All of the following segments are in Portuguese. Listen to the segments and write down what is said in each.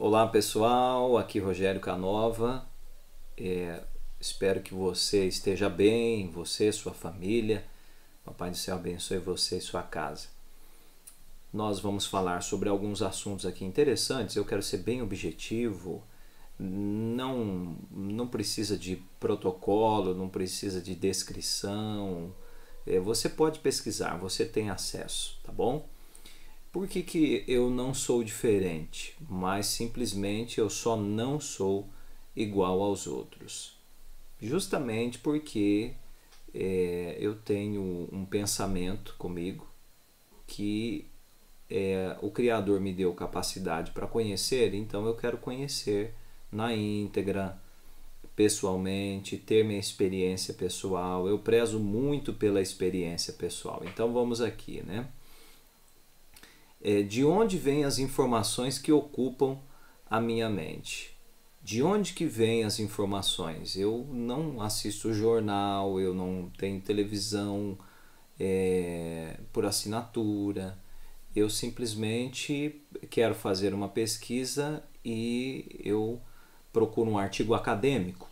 Olá pessoal, aqui é Rogério Canova. É, espero que você esteja bem, você, sua família. Papai do céu abençoe você e sua casa. Nós vamos falar sobre alguns assuntos aqui interessantes. Eu quero ser bem objetivo. Não, não precisa de protocolo, não precisa de descrição. É, você pode pesquisar, você tem acesso, tá bom? Por que, que eu não sou diferente, mas simplesmente eu só não sou igual aos outros? Justamente porque é, eu tenho um pensamento comigo que é, o Criador me deu capacidade para conhecer, então eu quero conhecer na íntegra, pessoalmente, ter minha experiência pessoal. Eu prezo muito pela experiência pessoal. Então vamos aqui, né? é, de onde vêm as informações que ocupam a minha mente. De onde que vêm as informações? Eu não assisto jornal, eu não tenho televisão é, por assinatura. Eu simplesmente quero fazer uma pesquisa e eu procuro um artigo acadêmico.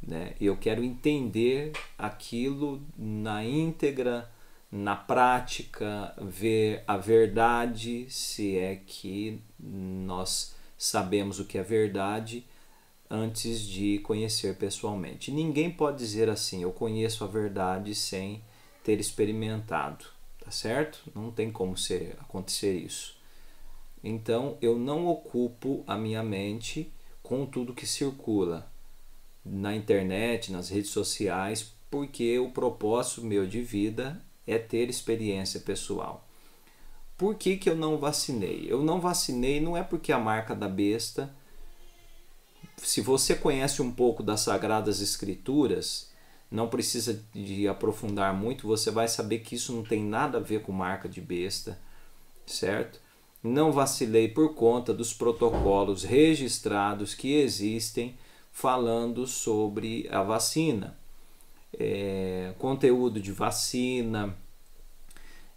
Né? Eu quero entender aquilo na íntegra na prática, ver a verdade, se é que nós sabemos o que é verdade antes de conhecer pessoalmente. Ninguém pode dizer assim, eu conheço a verdade sem ter experimentado, tá certo? Não tem como ser, acontecer isso. Então, eu não ocupo a minha mente com tudo que circula na internet, nas redes sociais, porque o propósito meu de vida é ter experiência pessoal. Por que, que eu não vacinei? Eu não vacinei não é porque a marca da besta. Se você conhece um pouco das Sagradas Escrituras, não precisa de aprofundar muito, você vai saber que isso não tem nada a ver com marca de besta, certo? Não vacilei por conta dos protocolos registrados que existem falando sobre a vacina é, conteúdo de vacina,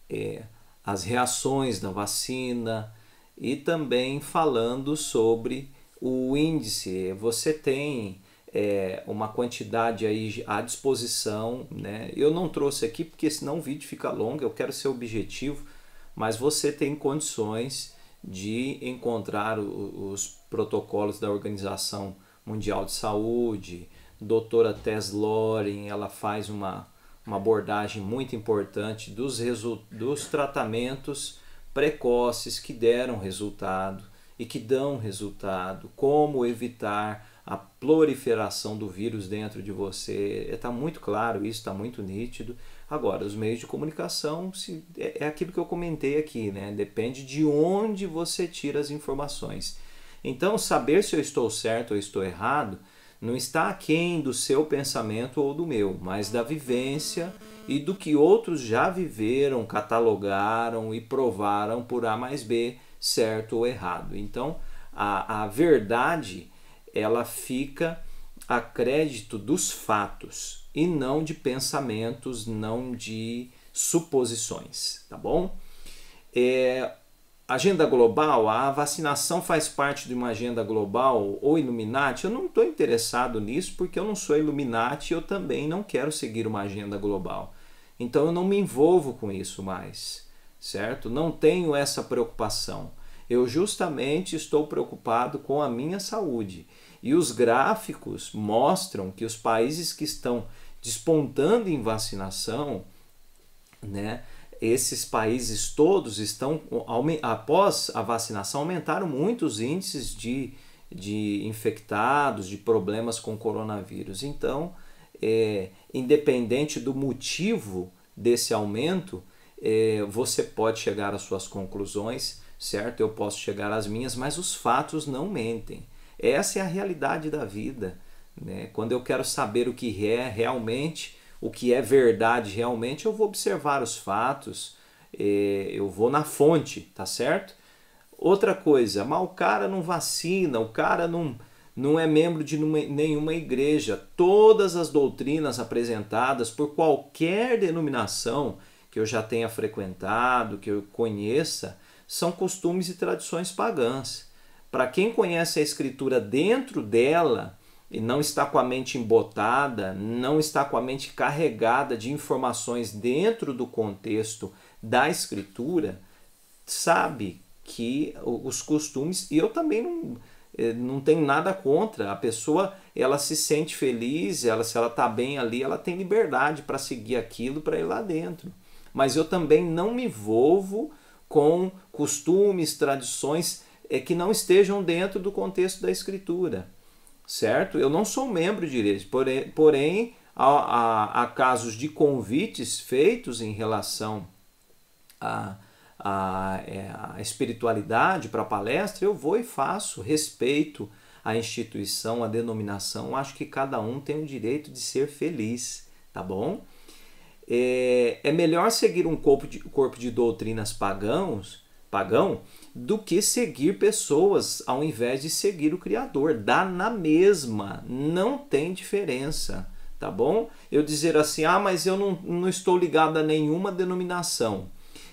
é, as reações da vacina e também falando sobre o índice. Você tem é, uma quantidade aí à disposição, né? Eu não trouxe aqui porque senão o vídeo fica longo, eu quero ser objetivo, mas você tem condições de encontrar os protocolos da Organização Mundial de Saúde, doutora Tess Loren, ela faz uma, uma abordagem muito importante dos, dos tratamentos precoces que deram resultado e que dão resultado, como evitar a proliferação do vírus dentro de você. Está é, muito claro isso, está muito nítido. Agora, os meios de comunicação se, é, é aquilo que eu comentei aqui, né? Depende de onde você tira as informações. Então, saber se eu estou certo ou estou errado não está aquém do seu pensamento ou do meu, mas da vivência e do que outros já viveram, catalogaram e provaram por A mais B, certo ou errado. Então, a, a verdade ela fica a crédito dos fatos e não de pensamentos, não de suposições, tá bom? É, agenda global, a vacinação faz parte de uma agenda global ou Illuminati, eu não estou interessado nisso porque eu não sou Illuminati e eu também não quero seguir uma agenda global. Então eu não me envolvo com isso mais, certo? Não tenho essa preocupação. Eu justamente estou preocupado com a minha saúde. E os gráficos mostram que os países que estão despontando em vacinação, né, esses países todos estão, após a vacinação, aumentaram muito os índices de, de infectados, de problemas com coronavírus. Então, é, independente do motivo desse aumento, é, você pode chegar às suas conclusões, certo? Eu posso chegar às minhas, mas os fatos não mentem. Essa é a realidade da vida. Né? Quando eu quero saber o que é realmente, o que é verdade realmente, eu vou observar os fatos, eh, eu vou na fonte, tá certo? Outra coisa, mal o cara não vacina, o cara não, não é membro de nenhuma igreja. Todas as doutrinas apresentadas por qualquer denominação que eu já tenha frequentado, que eu conheça, são costumes e tradições pagãs. Para quem conhece a escritura dentro dela, e não está com a mente embotada, não está com a mente carregada de informações dentro do contexto da escritura, sabe que os costumes, e eu também não, eh, não tenho nada contra, a pessoa ela se sente feliz, ela se ela está bem ali, ela tem liberdade para seguir aquilo, para ir lá dentro. Mas eu também não me envolvo com costumes, tradições é, que não estejam dentro do contexto da escritura certo? Eu não sou membro de igreja, porém, porém há, há, há casos de convites feitos em relação a. A, a, espiritualidade para palestra, eu vou e faço, respeito a instituição, a denominação, acho que cada um tem o direito de ser feliz, tá bom? É, é melhor seguir um corpo de, corpo de doutrinas pagãos pagão do que seguir pessoas ao invés de seguir o Criador. Dá na mesma, não tem diferença, tá bom? Eu dizer assim, ah, mas eu não, não estou ligado a nenhuma denominação,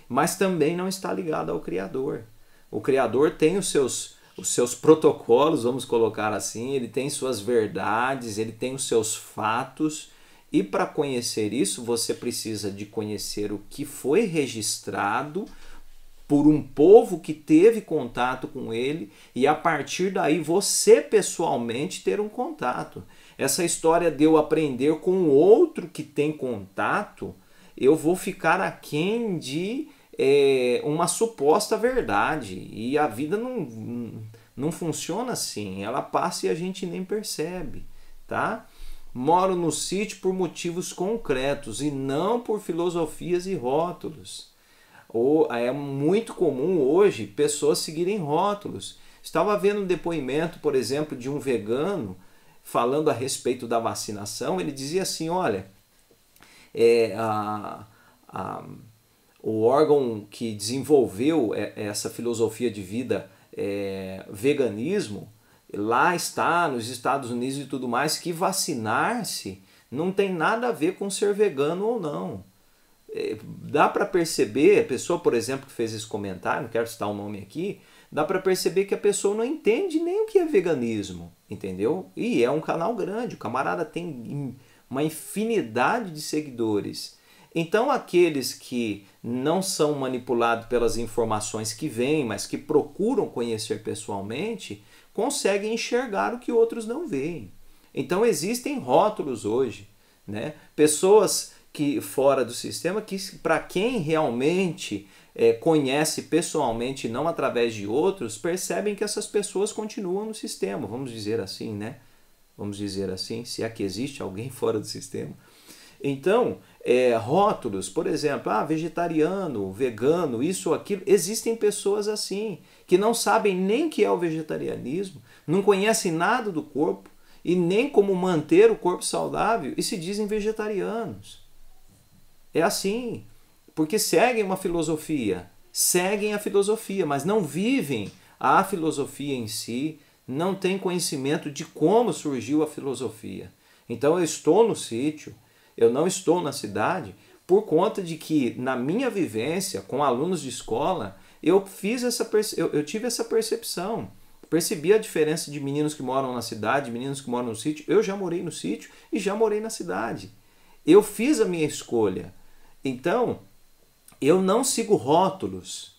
mas também não está ligado ao Criador. O Criador tem os seus, os seus protocolos, vamos colocar assim, ele tem suas verdades, ele tem os seus fatos. E para conhecer isso, você precisa de conhecer o que foi registrado por um povo que teve contato com ele e a partir daí você pessoalmente ter um contato. Essa história de eu aprender com outro que tem contato, eu vou ficar aquém de é, uma suposta verdade. E a vida não, não funciona assim. Ela passa e a gente nem percebe, tá? Moro no sítio por motivos concretos e não por filosofias e rótulos. Ou é muito comum hoje pessoas seguirem rótulos. Estava vendo um depoimento, por exemplo, de um vegano falando a respeito da vacinação. Ele dizia assim: olha, é, a, a, o órgão que desenvolveu é, essa filosofia de vida é, veganismo, lá está nos Estados Unidos e tudo mais, que vacinar-se não tem nada a ver com ser vegano ou não dá para perceber, a pessoa, por exemplo, que fez esse comentário, não quero citar o um nome aqui, dá para perceber que a pessoa não entende nem o que é veganismo, entendeu? E é um canal grande, o camarada tem uma infinidade de seguidores. Então, aqueles que não são manipulados pelas informações que vêm, mas que procuram conhecer pessoalmente, conseguem enxergar o que outros não veem. Então, existem rótulos hoje, né? Pessoas que fora do sistema que para quem realmente é, conhece pessoalmente, não através de outros, percebem que essas pessoas continuam no sistema, vamos dizer assim, né? Vamos dizer assim, se é que existe alguém fora do sistema. Então, é, rótulos, por exemplo, ah, vegetariano, vegano, isso ou aquilo, existem pessoas assim, que não sabem nem que é o vegetarianismo, não conhecem nada do corpo e nem como manter o corpo saudável e se dizem vegetarianos. É assim, porque seguem uma filosofia, seguem a filosofia, mas não vivem a filosofia em si, não têm conhecimento de como surgiu a filosofia. Então eu estou no sítio, eu não estou na cidade, por conta de que na minha vivência com alunos de escola, eu fiz essa eu, eu tive essa percepção. Percebi a diferença de meninos que moram na cidade, meninos que moram no sítio. Eu já morei no sítio e já morei na cidade. Eu fiz a minha escolha. Então, eu não sigo rótulos.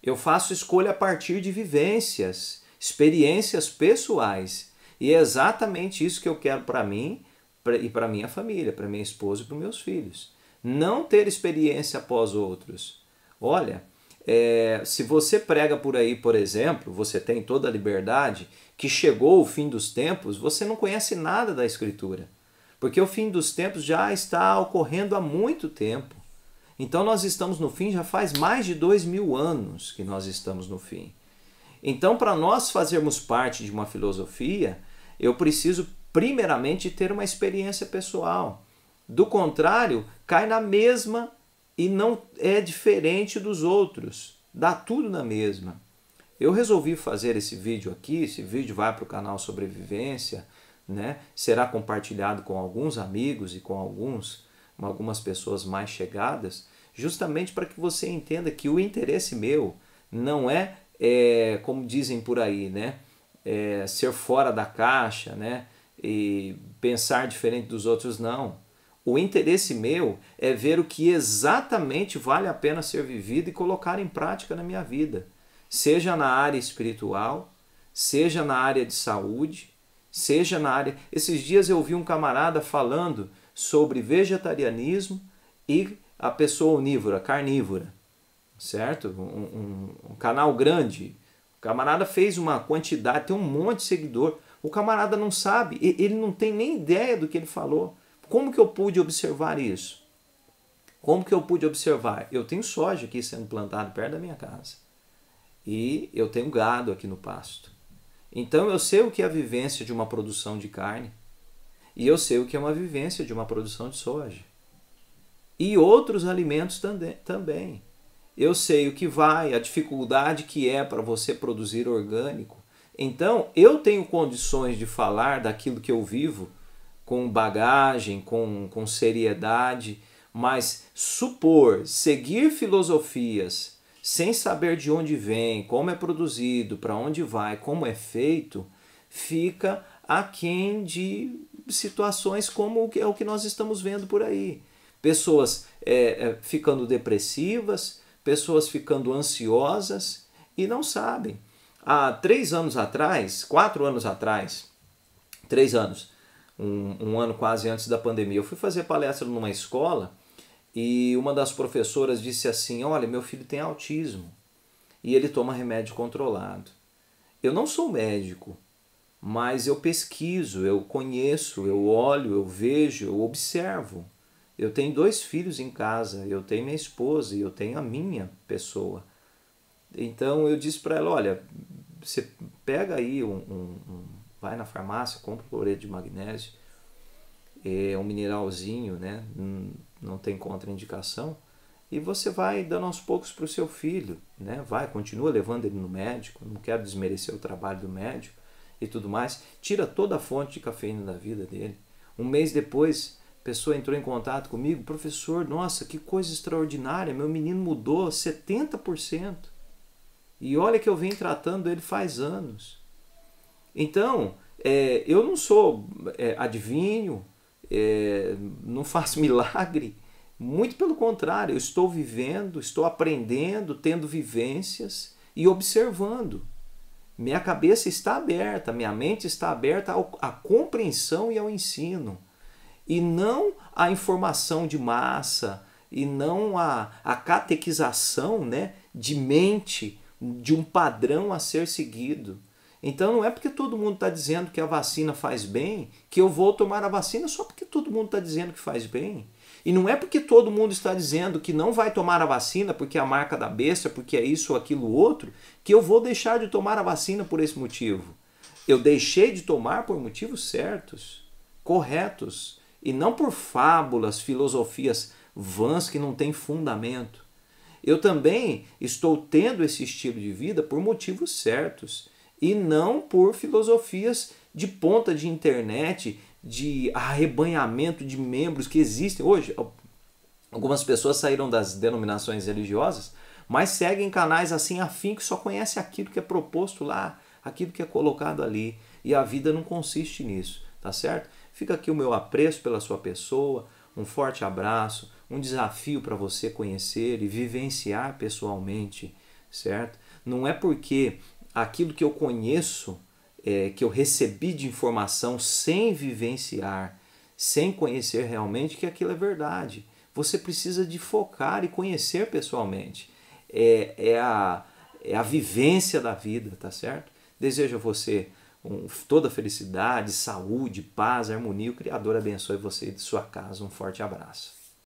Eu faço escolha a partir de vivências, experiências pessoais. E é exatamente isso que eu quero para mim e para minha família, para minha esposa e para meus filhos. Não ter experiência após outros. Olha, é, se você prega por aí, por exemplo, você tem toda a liberdade, que chegou o fim dos tempos, você não conhece nada da Escritura. Porque o fim dos tempos já está ocorrendo há muito tempo. Então nós estamos no fim já faz mais de dois mil anos que nós estamos no fim. Então, para nós fazermos parte de uma filosofia, eu preciso primeiramente ter uma experiência pessoal. Do contrário, cai na mesma e não é diferente dos outros. Dá tudo na mesma. Eu resolvi fazer esse vídeo aqui, esse vídeo vai para o canal Sobrevivência, né? Será compartilhado com alguns amigos e com alguns algumas pessoas mais chegadas, justamente para que você entenda que o interesse meu não é, é como dizem por aí, né? É, ser fora da caixa, né? E pensar diferente dos outros, não. O interesse meu é ver o que exatamente vale a pena ser vivido e colocar em prática na minha vida, seja na área espiritual, seja na área de saúde, seja na área. Esses dias eu vi um camarada falando sobre vegetarianismo e a pessoa onívora, carnívora, certo? Um, um, um canal grande. O camarada fez uma quantidade, tem um monte de seguidor. O camarada não sabe, ele não tem nem ideia do que ele falou. Como que eu pude observar isso? Como que eu pude observar? Eu tenho soja aqui sendo plantado perto da minha casa. E eu tenho gado aqui no pasto. Então eu sei o que é a vivência de uma produção de carne. E eu sei o que é uma vivência de uma produção de soja. E outros alimentos também. Eu sei o que vai, a dificuldade que é para você produzir orgânico. Então, eu tenho condições de falar daquilo que eu vivo com bagagem, com, com seriedade, mas supor, seguir filosofias sem saber de onde vem, como é produzido, para onde vai, como é feito, fica aquém de situações como o que, é o que nós estamos vendo por aí. Pessoas é, é, ficando depressivas, pessoas ficando ansiosas e não sabem. Há três anos atrás, quatro anos atrás, três anos, um, um ano quase antes da pandemia, eu fui fazer palestra numa escola e uma das professoras disse assim: Olha, meu filho tem autismo e ele toma remédio controlado. Eu não sou médico, mas eu pesquiso, eu conheço, eu olho, eu vejo, eu observo. Eu tenho dois filhos em casa, eu tenho minha esposa e eu tenho a minha pessoa. Então eu disse para ela: olha, você pega aí, um, um, um, vai na farmácia, compra um cloreto de magnésio, é um mineralzinho, né? não tem contraindicação, e você vai dando aos poucos para o seu filho. Né? Vai, continua levando ele no médico, não quero desmerecer o trabalho do médico e tudo mais, tira toda a fonte de cafeína da vida dele. Um mês depois, a pessoa entrou em contato comigo, professor, nossa, que coisa extraordinária, meu menino mudou 70%. E olha que eu venho tratando ele faz anos. Então, é, eu não sou é, adivinho, é, não faço milagre. Muito pelo contrário, eu estou vivendo, estou aprendendo, tendo vivências e observando. Minha cabeça está aberta, minha mente está aberta à compreensão e ao ensino, e não à informação de massa, e não à, à catequização né, de mente, de um padrão a ser seguido. Então não é porque todo mundo está dizendo que a vacina faz bem que eu vou tomar a vacina só porque todo mundo está dizendo que faz bem. E não é porque todo mundo está dizendo que não vai tomar a vacina porque é a marca da besta, porque é isso ou aquilo outro, que eu vou deixar de tomar a vacina por esse motivo. Eu deixei de tomar por motivos certos, corretos, e não por fábulas, filosofias vãs que não têm fundamento. Eu também estou tendo esse estilo de vida por motivos certos e não por filosofias de ponta de internet de arrebanhamento de membros que existem hoje. Algumas pessoas saíram das denominações religiosas, mas seguem canais assim afim que só conhece aquilo que é proposto lá, aquilo que é colocado ali, e a vida não consiste nisso, tá certo? Fica aqui o meu apreço pela sua pessoa, um forte abraço, um desafio para você conhecer e vivenciar pessoalmente, certo? Não é porque aquilo que eu conheço é, que eu recebi de informação sem vivenciar, sem conhecer realmente que aquilo é verdade. Você precisa de focar e conhecer pessoalmente. É, é, a, é a vivência da vida, tá certo? Desejo a você um, toda felicidade, saúde, paz, harmonia. O Criador abençoe você e sua casa. Um forte abraço.